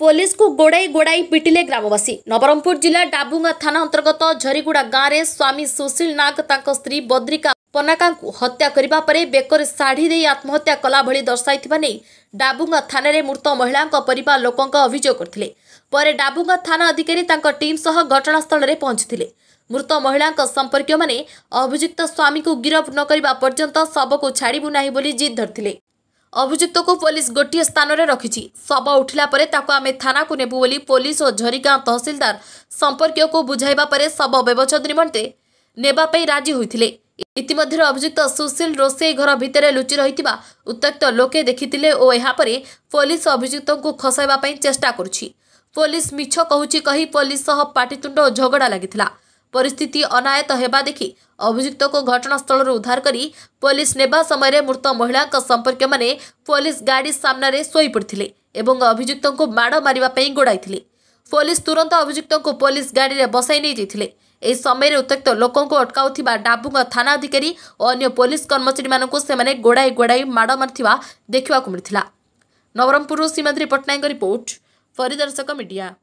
police को गोडाई गोड़ाई पिटिले ग्रामवासी नवरङपुर जिल्ला थाना अंतर्गत झरीगुड़ा झरिगुडा गाँड्र स्वामी सुशील नाग नाग्री बद्रिका पनाका हत्यापे बेकर आत्महत्या कला भर्शा नै थाना रे मृत महिला लोक अभियोग गरिाँ अधिकतामसह घटनास्थलले पहुँदै मृत महिला स्वामी सम्पर्कीय अभियुक्त स्वामीको गिरफ नकरे पर्यन्त शबको बोली जिद् धरिले ଅଭିଯୁକ୍ତକୁ ପୋଲିସ ଗୋଟିଏ ସ୍ଥାନରେ ରଖିଛି ଶବ ଉଠିଲା ପରେ ତାକୁ ଆମେ ଥାନାକୁ ନେବୁ ବୋଲି ପୋଲିସ ଓ ଝରିଗାଁ ତହସିଲଦାର ସମ୍ପର୍କୀୟକୁ ବୁଝାଇବା ପରେ ଶବ ବ୍ୟବଚ୍ଛେଦ ନିମନ୍ତେ ନେବା ପାଇଁ ରାଜି ହୋଇଥିଲେ ଇତିମଧ୍ୟରେ ଅଭିଯୁକ୍ତ ସୁଶୀଲ ରୋଷେଇ ଘର ଭିତରେ ଲୁଚି ରହିଥିବା ଉତ୍ତ୍ୟକ୍ତ ଲୋକେ ଦେଖିଥିଲେ ଓ ଏହାପରେ ପୋଲିସ ଅଭିଯୁକ୍ତଙ୍କୁ ଖସାଇବା ପାଇଁ ଚେଷ୍ଟା କରୁଛି ପୋଲିସ ମିଛ କହୁଛି କହି ପୋଲିସ ସହ ପାଟିତୁଣ୍ଡ ଓ ଝଗଡ଼ା ଲାଗିଥିଲା ପରିସ୍ଥିତି ଅନାୟତ ହେବା ଦେଖି ଅଭିଯୁକ୍ତକୁ ଘଟଣାସ୍ଥଳରୁ ଉଦ୍ଧାର କରି ପୋଲିସ ନେବା ସମୟରେ ମୃତ ମହିଳାଙ୍କ ସମ୍ପର୍କୀୟମାନେ ପୋଲିସ ଗାଡ଼ି ସାମ୍ନାରେ ଶୋଇପଡ଼ିଥିଲେ ଏବଂ ଅଭିଯୁକ୍ତଙ୍କୁ ମାଡ଼ ମାରିବା ପାଇଁ ଗୋଡ଼ାଇଥିଲେ ପୋଲିସ ତୁରନ୍ତ ଅଭିଯୁକ୍ତଙ୍କୁ ପୋଲିସ ଗାଡ଼ିରେ ବସାଇ ନେଇଯାଇଥିଲେ ଏହି ସମୟରେ ଉତ୍ତ୍ୟକ୍ତ ଲୋକଙ୍କୁ ଅଟକାଉଥିବା ଡାବୁଙ୍ଗ ଥାନାଧିକାରୀ ଓ ଅନ୍ୟ ପୋଲିସ କର୍ମଚାରୀମାନଙ୍କୁ ସେମାନେ ଗୋଡ଼ାଇ ଗୋଡ଼ାଇ ମାଡ଼ ମାରିଥିବା ଦେଖିବାକୁ ମିଳିଥିଲା ନବରଙ୍ଗପୁରରୁ ସୀମାଦ୍ରୀ ପଟ୍ଟନାୟକଙ୍କ ରିପୋର୍ଟ ପରିଦର୍ଶକ ମିଡ଼ିଆ